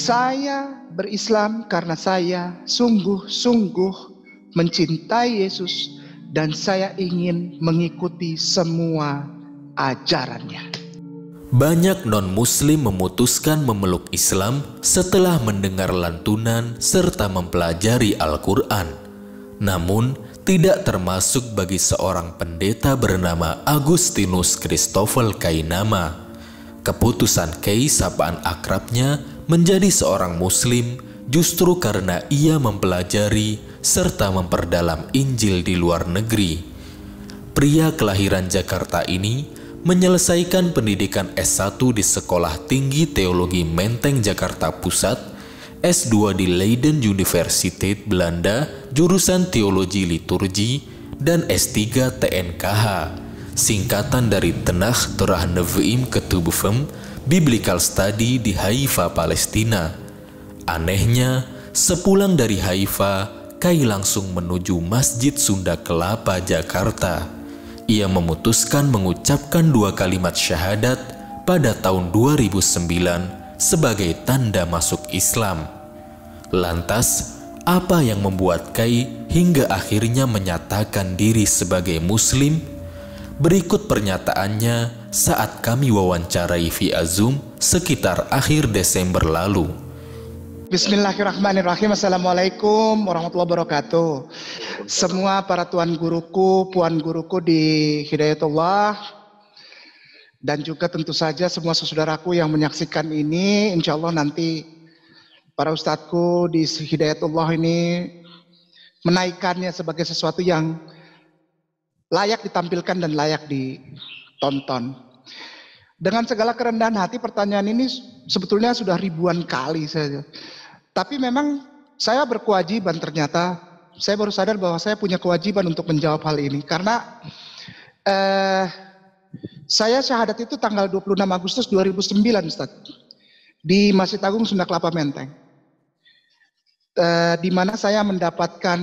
Saya berislam karena saya sungguh-sungguh mencintai Yesus dan saya ingin mengikuti semua ajarannya. Banyak non-muslim memutuskan memeluk Islam setelah mendengar lantunan serta mempelajari Al-Quran. Namun, tidak termasuk bagi seorang pendeta bernama Agustinus Christoffel Kainama. Keputusan Kei sapaan akrabnya menjadi seorang Muslim justru karena ia mempelajari serta memperdalam Injil di luar negeri. Pria kelahiran Jakarta ini menyelesaikan pendidikan S1 di Sekolah Tinggi Teologi Menteng Jakarta Pusat, S2 di Leiden University Belanda jurusan Teologi Liturgi, dan S3 TNKH, singkatan dari Tenach Torah Neviim Ketubufem, Biblical Study di Haifa, Palestina. Anehnya, sepulang dari Haifa, Kai langsung menuju Masjid Sunda Kelapa, Jakarta. Ia memutuskan mengucapkan dua kalimat syahadat pada tahun 2009 sebagai tanda masuk Islam. Lantas, apa yang membuat Kai hingga akhirnya menyatakan diri sebagai Muslim Berikut pernyataannya saat kami wawancarai via Zoom sekitar akhir Desember lalu. Bismillahirrahmanirrahim. Assalamualaikum warahmatullahi wabarakatuh. Semua para tuan guruku, puan guruku di Hidayatullah, dan juga tentu saja semua saudaraku yang menyaksikan ini, insya Allah nanti para ustadku di Hidayatullah ini menaikkannya sebagai sesuatu yang layak ditampilkan dan layak ditonton. Dengan segala kerendahan hati pertanyaan ini sebetulnya sudah ribuan kali saya. Tapi memang saya berkewajiban ternyata saya baru sadar bahwa saya punya kewajiban untuk menjawab hal ini karena eh, saya syahadat itu tanggal 26 Agustus 2009 Ustaz di Masjid Agung Sunda Kelapa Menteng. Eh, di mana saya mendapatkan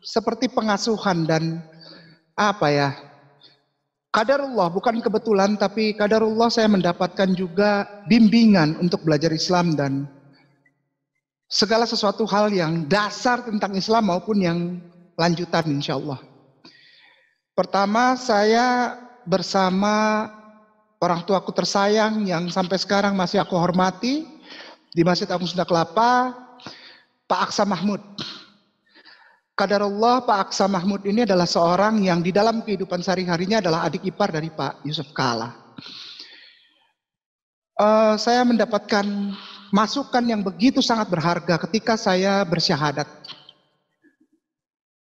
seperti pengasuhan dan apa ya? Kadar Allah bukan kebetulan tapi kadar Allah saya mendapatkan juga bimbingan untuk belajar Islam dan segala sesuatu hal yang dasar tentang Islam maupun yang lanjutan insya Allah. Pertama saya bersama orang tuaku tersayang yang sampai sekarang masih aku hormati di Masjid Agung Sunda Kelapa, Pak Aksa Mahmud. Kadarullah Pak Aksa Mahmud ini adalah seorang yang di dalam kehidupan sehari-harinya adalah adik ipar dari Pak Yusuf Kala. Uh, saya mendapatkan masukan yang begitu sangat berharga ketika saya bersyahadat.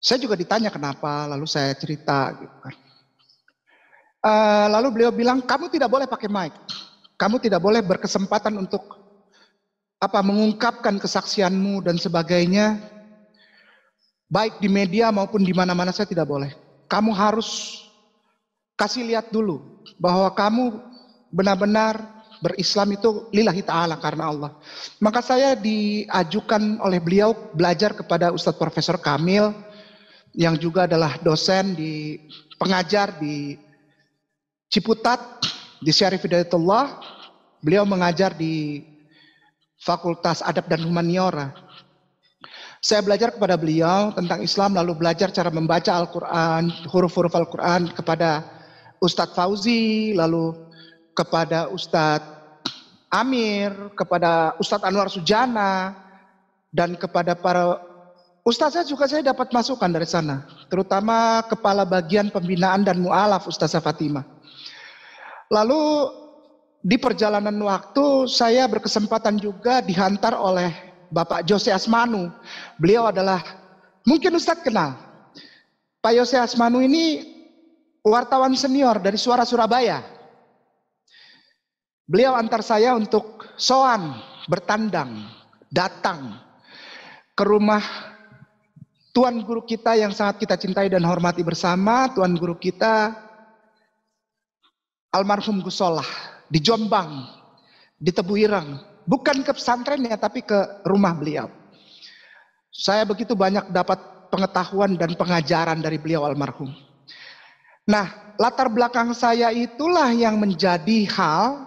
Saya juga ditanya kenapa, lalu saya cerita gitu kan. Uh, lalu beliau bilang, kamu tidak boleh pakai mic. Kamu tidak boleh berkesempatan untuk apa mengungkapkan kesaksianmu dan sebagainya baik di media maupun di mana-mana saya tidak boleh. Kamu harus kasih lihat dulu bahwa kamu benar-benar berislam itu lillahi ta'ala karena Allah. Maka saya diajukan oleh beliau belajar kepada Ustadz Profesor Kamil yang juga adalah dosen di pengajar di Ciputat di Syarif Hidayatullah. Beliau mengajar di Fakultas Adab dan Humaniora saya belajar kepada beliau tentang Islam, lalu belajar cara membaca Al-Quran, huruf-huruf Al-Quran kepada Ustadz Fauzi, lalu kepada Ustadz Amir, kepada Ustadz Anwar Sujana, dan kepada para Ustadz saya juga saya dapat masukan dari sana, terutama kepala bagian pembinaan dan mualaf Ustaz Fatimah. Lalu di perjalanan waktu saya berkesempatan juga dihantar oleh Bapak Jose Asmanu. Beliau adalah mungkin Ustadz kenal. Pak Jose Asmanu ini wartawan senior dari Suara Surabaya. Beliau antar saya untuk soan, bertandang, datang ke rumah Tuan Guru kita yang sangat kita cintai dan hormati bersama, Tuan Guru kita almarhum Gusolah di Jombang, di Tebuireng, bukan ke pesantrennya tapi ke rumah beliau. Saya begitu banyak dapat pengetahuan dan pengajaran dari beliau almarhum. Nah, latar belakang saya itulah yang menjadi hal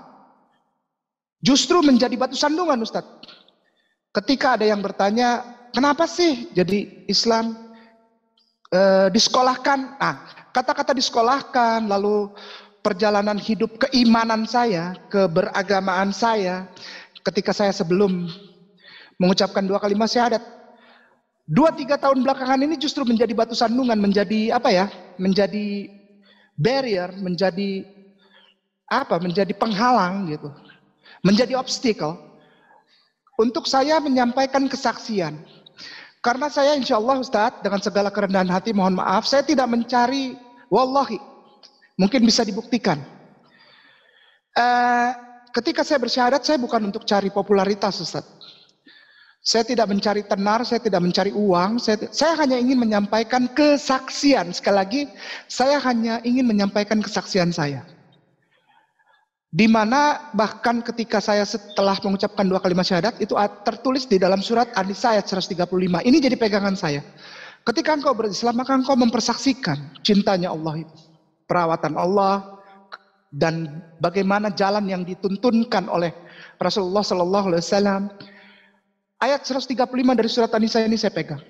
justru menjadi batu sandungan Ustadz. Ketika ada yang bertanya, kenapa sih jadi Islam e, disekolahkan? Nah, kata-kata disekolahkan, lalu perjalanan hidup keimanan saya, keberagamaan saya, ketika saya sebelum mengucapkan dua kalimat syahadat, dua tiga tahun belakangan ini justru menjadi batu sandungan, menjadi apa ya, menjadi barrier, menjadi apa, menjadi penghalang gitu, menjadi obstacle untuk saya menyampaikan kesaksian. Karena saya insya Allah Ustadz dengan segala kerendahan hati mohon maaf, saya tidak mencari wallahi, mungkin bisa dibuktikan. Uh, ketika saya bersyahadat, saya bukan untuk cari popularitas, Ustaz. Saya tidak mencari tenar, saya tidak mencari uang, saya, saya hanya ingin menyampaikan kesaksian. Sekali lagi, saya hanya ingin menyampaikan kesaksian saya. Di mana bahkan ketika saya setelah mengucapkan dua kalimat syahadat, itu tertulis di dalam surat An-Nisa ayat 135. Ini jadi pegangan saya. Ketika engkau berislam, maka engkau mempersaksikan cintanya Allah itu. Perawatan Allah, dan bagaimana jalan yang dituntunkan oleh Rasulullah Sallallahu Alaihi Wasallam. Ayat 135 dari surat An-Nisa ini saya pegang.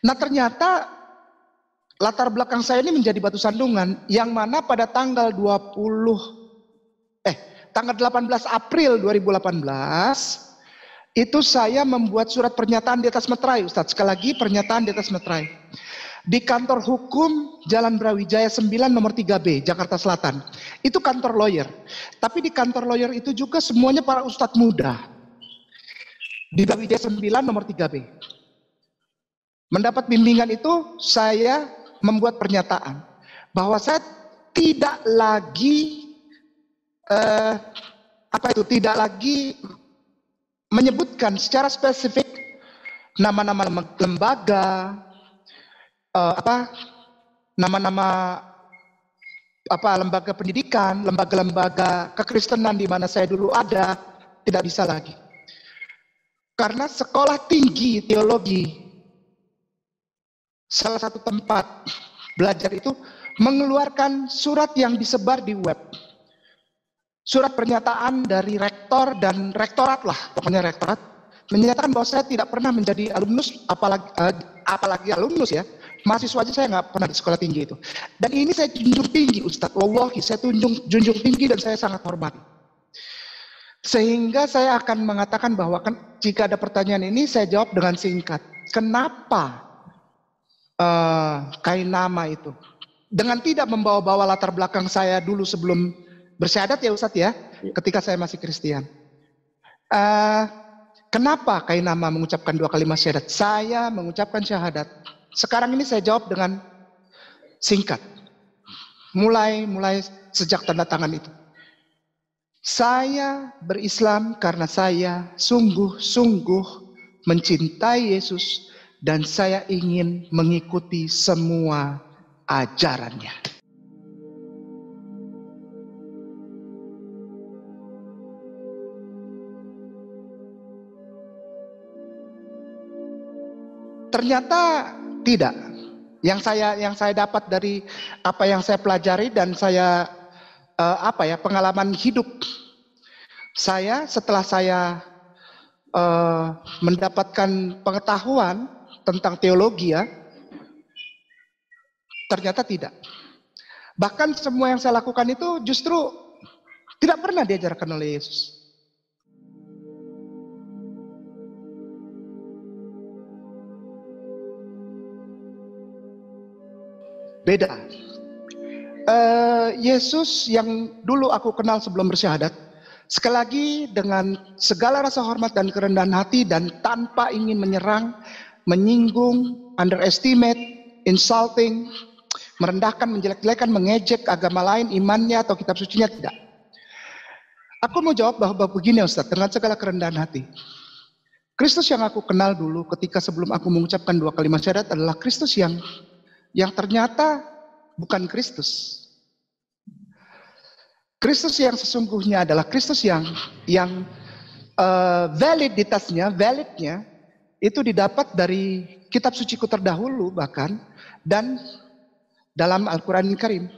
Nah ternyata latar belakang saya ini menjadi batu sandungan yang mana pada tanggal 20 eh tanggal 18 April 2018 itu saya membuat surat pernyataan di atas meterai Ustadz. Sekali lagi pernyataan di atas meterai di kantor hukum Jalan Brawijaya 9 nomor 3B Jakarta Selatan. Itu kantor lawyer. Tapi di kantor lawyer itu juga semuanya para ustadz muda. Di Brawijaya 9 nomor 3B. Mendapat bimbingan itu saya membuat pernyataan bahwa saya tidak lagi eh, apa itu tidak lagi menyebutkan secara spesifik nama-nama lembaga, uh, apa nama-nama apa lembaga pendidikan, lembaga-lembaga kekristenan di mana saya dulu ada tidak bisa lagi. Karena sekolah tinggi teologi salah satu tempat belajar itu mengeluarkan surat yang disebar di web. Surat pernyataan dari rektor dan rektorat lah, pokoknya rektorat menyatakan bahwa saya tidak pernah menjadi alumnus apalagi eh, apalagi alumnus ya mahasiswa aja saya nggak pernah di sekolah tinggi itu. Dan ini saya junjung tinggi Ustadz, wallahi saya tunjung, junjung tinggi dan saya sangat hormat. Sehingga saya akan mengatakan bahwa kan, jika ada pertanyaan ini saya jawab dengan singkat. Kenapa uh, kain nama itu? Dengan tidak membawa-bawa latar belakang saya dulu sebelum bersyadat ya Ustadz ya, iya. ketika saya masih Kristen. Uh, eh, kenapa kain nama mengucapkan dua kalimat syahadat? Saya mengucapkan syahadat sekarang ini saya jawab dengan singkat. Mulai mulai sejak tanda tangan itu. Saya berislam karena saya sungguh-sungguh mencintai Yesus dan saya ingin mengikuti semua ajarannya. Ternyata tidak. Yang saya yang saya dapat dari apa yang saya pelajari dan saya uh, apa ya pengalaman hidup saya setelah saya uh, mendapatkan pengetahuan tentang teologi ya ternyata tidak. Bahkan semua yang saya lakukan itu justru tidak pernah diajarkan oleh Yesus. Beda. Uh, Yesus yang dulu aku kenal sebelum bersyahadat, sekali lagi dengan segala rasa hormat dan kerendahan hati dan tanpa ingin menyerang, menyinggung, underestimate, insulting, merendahkan, menjelek-jelekan, mengejek agama lain, imannya atau kitab sucinya tidak. Aku mau jawab bahwa begini Ustaz, dengan segala kerendahan hati. Kristus yang aku kenal dulu ketika sebelum aku mengucapkan dua kalimat syahadat adalah Kristus yang yang ternyata bukan Kristus. Kristus yang sesungguhnya adalah Kristus yang yang uh, validitasnya, validnya itu didapat dari kitab Suci terdahulu bahkan dan dalam Al-Qur'an Karim.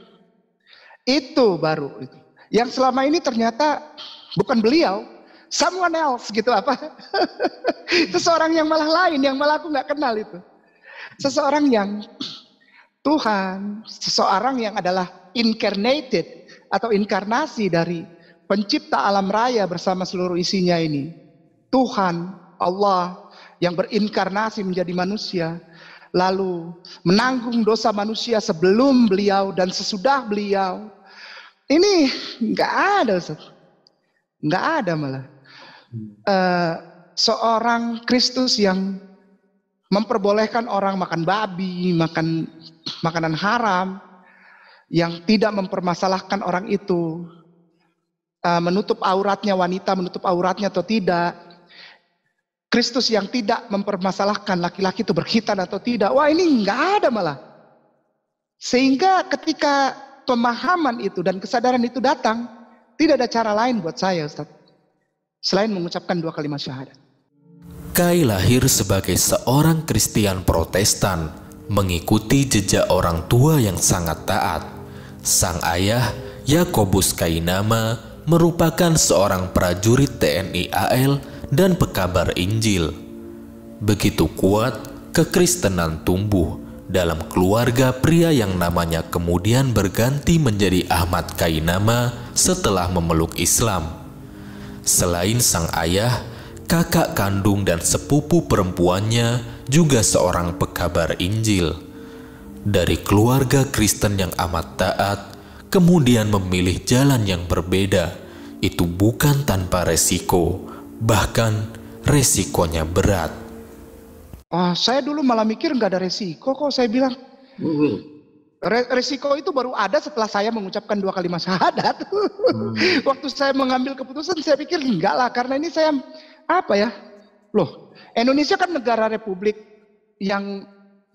Itu baru itu. Yang selama ini ternyata bukan beliau, someone else gitu apa. itu seorang yang malah lain, yang malah aku nggak kenal itu. Seseorang yang Tuhan, seseorang yang adalah incarnated atau inkarnasi dari pencipta alam raya bersama seluruh isinya ini. Tuhan, Allah yang berinkarnasi menjadi manusia, lalu menanggung dosa manusia sebelum beliau dan sesudah beliau. Ini nggak ada, nggak ada malah. Uh, seorang Kristus yang memperbolehkan orang makan babi, makan makanan haram yang tidak mempermasalahkan orang itu eh, menutup auratnya wanita menutup auratnya atau tidak Kristus yang tidak mempermasalahkan laki-laki itu berkhitan atau tidak wah ini nggak ada malah sehingga ketika pemahaman itu dan kesadaran itu datang tidak ada cara lain buat saya Ustaz selain mengucapkan dua kalimat syahadat Kai lahir sebagai seorang Kristen Protestan mengikuti jejak orang tua yang sangat taat. Sang ayah, Yakobus Kainama, merupakan seorang prajurit TNI AL dan pekabar Injil. Begitu kuat, kekristenan tumbuh dalam keluarga pria yang namanya kemudian berganti menjadi Ahmad Kainama setelah memeluk Islam. Selain sang ayah, kakak kandung dan sepupu perempuannya juga seorang pekabar Injil. Dari keluarga Kristen yang amat taat, kemudian memilih jalan yang berbeda, itu bukan tanpa resiko, bahkan resikonya berat. Wah saya dulu malah mikir nggak ada resiko kok, saya bilang. Hmm. resiko itu baru ada setelah saya mengucapkan dua kalimat syahadat. Hmm. Waktu saya mengambil keputusan, saya pikir enggak lah, karena ini saya apa ya? Loh, Indonesia kan negara republik yang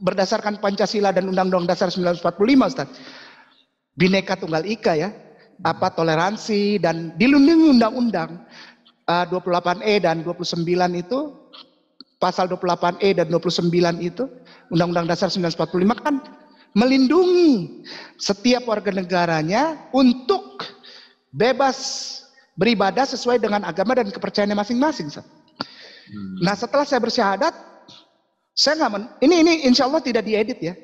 berdasarkan Pancasila dan Undang-Undang Dasar 1945, Ustaz. Bineka Tunggal Ika ya, apa toleransi dan dilindungi undang-undang eh, uh, 28E dan 29 itu pasal 28E dan 29 itu Undang-Undang Dasar 1945 kan melindungi setiap warga negaranya untuk bebas beribadah sesuai dengan agama dan kepercayaan masing-masing. Hmm. Nah setelah saya bersyahadat, saya nggak men- ini ini insya Allah tidak diedit ya.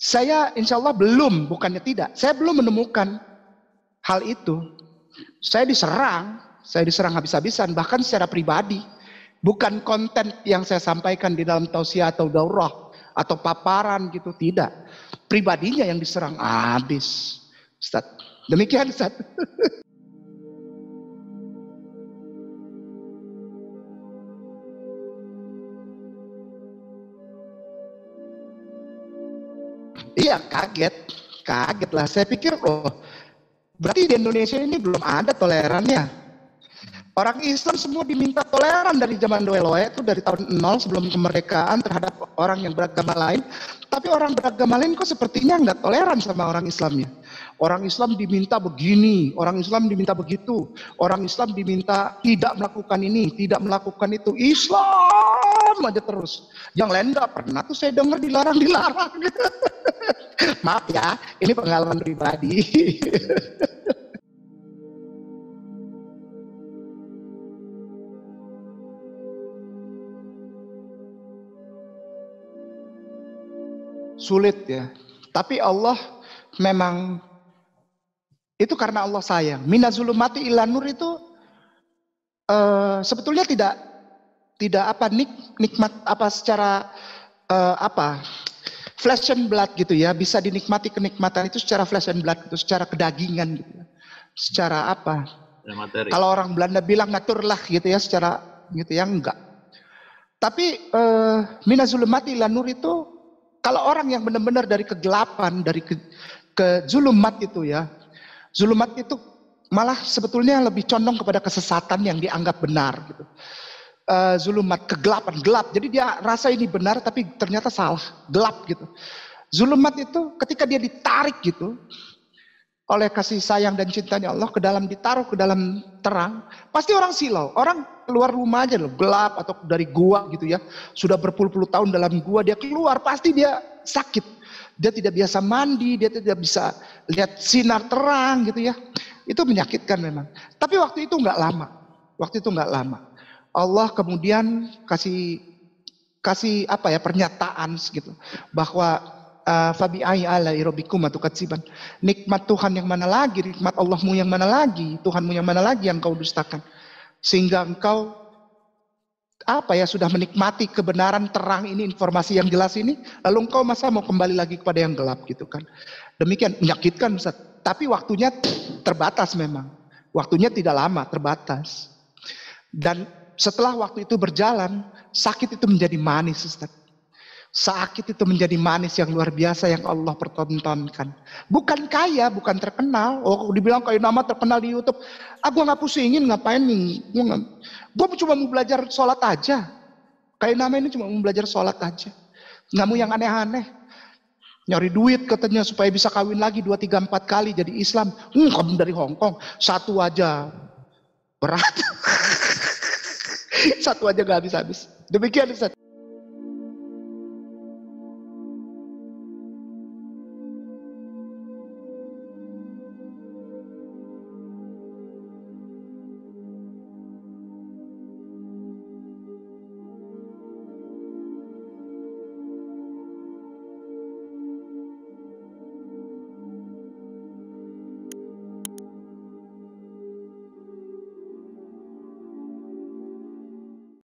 Saya insya Allah belum, bukannya tidak. Saya belum menemukan hal itu. Saya diserang, saya diserang habis-habisan, bahkan secara pribadi. Bukan konten yang saya sampaikan di dalam tausiah atau daurah atau paparan gitu, tidak. Pribadinya yang diserang habis. Demikian Ustaz. Iya kaget, kaget lah. Saya pikir loh, berarti di Indonesia ini belum ada tolerannya. Orang Islam semua diminta toleran dari zaman Doeloe itu dari tahun 0 sebelum kemerdekaan terhadap orang yang beragama lain. Tapi orang beragama lain kok sepertinya nggak toleran sama orang Islamnya. Orang Islam diminta begini, orang Islam diminta begitu, orang Islam diminta tidak melakukan ini, tidak melakukan itu. Islam aja terus. Yang lain nggak pernah tuh saya dengar dilarang-dilarang. maaf ya, ini pengalaman pribadi. Sulit ya. Tapi Allah memang itu karena Allah sayang. Minazulumati ilanur itu uh, sebetulnya tidak tidak apa nik, nikmat apa secara uh, apa flesh and blood gitu ya, bisa dinikmati kenikmatan itu secara flesh and blood, itu secara kedagingan gitu. Ya. Secara apa? Materi. Kalau orang Belanda bilang ngatur lah gitu ya, secara gitu ya enggak. Tapi eh, minazulumati lanur itu kalau orang yang benar-benar dari kegelapan, dari ke, ke zulumat itu ya. Zulumat itu malah sebetulnya lebih condong kepada kesesatan yang dianggap benar gitu. Eh, zulumat, kegelapan, gelap. Jadi dia rasa ini benar tapi ternyata salah, gelap gitu. Zulumat itu ketika dia ditarik gitu oleh kasih sayang dan cintanya Allah ke dalam ditaruh ke dalam terang, pasti orang silau. Orang keluar rumah aja loh, gelap atau dari gua gitu ya. Sudah berpuluh-puluh tahun dalam gua dia keluar, pasti dia sakit. Dia tidak biasa mandi, dia tidak bisa lihat sinar terang gitu ya. Itu menyakitkan memang. Tapi waktu itu nggak lama. Waktu itu nggak lama. Allah kemudian kasih kasih apa ya pernyataan gitu bahwa eh, fabi ai ala irobikum atau katsiban. Nikmat Tuhan yang mana lagi? Nikmat Allahmu yang mana lagi? Tuhanmu yang mana lagi yang kau dustakan? Sehingga engkau apa ya sudah menikmati kebenaran terang ini informasi yang jelas ini lalu engkau masa mau kembali lagi kepada yang gelap gitu kan demikian menyakitkan tapi waktunya terbatas memang waktunya tidak lama terbatas dan setelah waktu itu berjalan, sakit itu menjadi manis, Ustaz. Sakit itu menjadi manis yang luar biasa yang Allah pertontonkan. Bukan kaya, bukan terkenal. Oh, dibilang kayak nama terkenal di YouTube. Ah, gue nggak pusingin, ngapain nih? Gue gak... cuma mau belajar sholat aja. Kayak nama ini cuma mau belajar sholat aja. Nggak mau yang aneh-aneh. Nyari duit katanya supaya bisa kawin lagi dua tiga empat kali jadi Islam. Hmm, kamu dari Hongkong satu aja berat. Satu aja gak habis-habis. Demikian Ustaz.